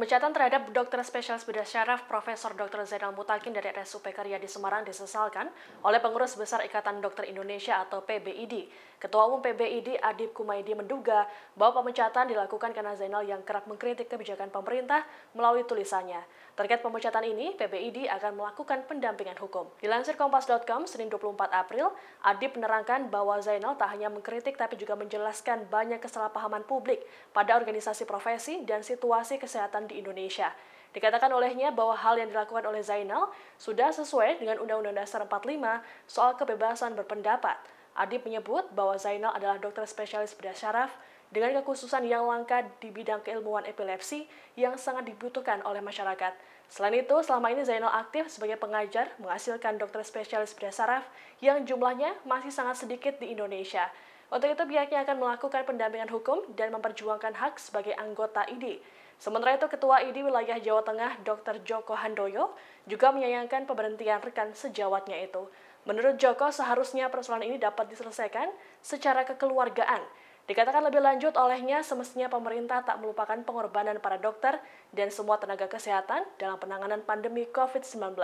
Pemecatan terhadap dokter spesialis bedah syaraf Profesor Dr. Zainal Mutakin dari RSUP Karya di Semarang disesalkan oleh pengurus besar Ikatan Dokter Indonesia atau PBID. Ketua Umum PBID Adib Kumaidi menduga bahwa pemecatan dilakukan karena Zainal yang kerap mengkritik kebijakan pemerintah melalui tulisannya. Terkait pemecatan ini, PBID akan melakukan pendampingan hukum. Dilansir Kompas.com, Senin 24 April, Adib menerangkan bahwa Zainal tak hanya mengkritik tapi juga menjelaskan banyak kesalahpahaman publik pada organisasi profesi dan situasi kesehatan di Indonesia. Dikatakan olehnya bahwa hal yang dilakukan oleh Zainal sudah sesuai dengan Undang-Undang Dasar 45 soal kebebasan berpendapat. Adi menyebut bahwa Zainal adalah dokter spesialis bedah syaraf dengan kekhususan yang langka di bidang keilmuan epilepsi yang sangat dibutuhkan oleh masyarakat. Selain itu, selama ini Zainal aktif sebagai pengajar menghasilkan dokter spesialis bedah saraf yang jumlahnya masih sangat sedikit di Indonesia. Untuk itu pihaknya akan melakukan pendampingan hukum dan memperjuangkan hak sebagai anggota IDI. Sementara itu Ketua IDI Wilayah Jawa Tengah Dr. Joko Handoyo juga menyayangkan pemberhentian rekan sejawatnya itu. Menurut Joko, seharusnya persoalan ini dapat diselesaikan secara kekeluargaan. Dikatakan lebih lanjut olehnya, semestinya pemerintah tak melupakan pengorbanan para dokter dan semua tenaga kesehatan dalam penanganan pandemi COVID-19.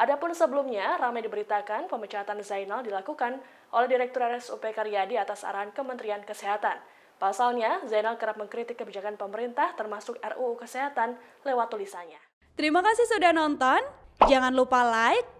Adapun sebelumnya, ramai diberitakan pemecatan Zainal dilakukan oleh Direktur RSUP Karyadi atas arahan Kementerian Kesehatan. Pasalnya, Zainal kerap mengkritik kebijakan pemerintah termasuk RUU Kesehatan lewat tulisannya. Terima kasih sudah nonton. Jangan lupa like,